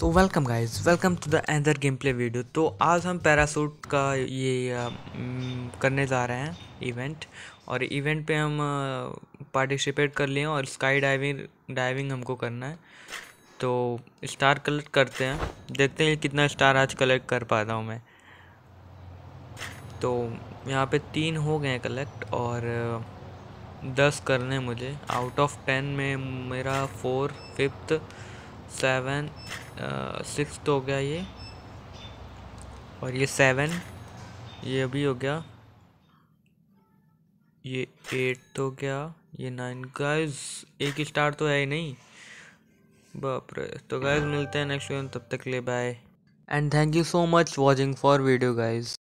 so welcome guys welcome to the Ender game play video तो आज हम parachute का ये आ, करने जा रहे हैं इवेंट और इवेंट पे हम पार्टिसिपेट कर लिए और स्काई डाइविंग डाइविंग हमको करना है तो स्टार कलेक्ट करते हैं देखते हैं कितना स्टार आज कलेक्ट कर पाता हूँ मैं तो यहाँ पे तीन हो गए हैं कलेक्ट और दस करने मुझे आउट ऑफ टेन में मेरा फोर फिफ्थ सेवन सिक्स हो गया ये और ये सेवन ये अभी हो गया ये एट हो गया ये नाइन गाइस एक स्टार तो है ही नहीं बाप रे तो गाइस मिलते हैं नेक्स्ट वीडियो तब तक ले bye and thank you so much watching for video guys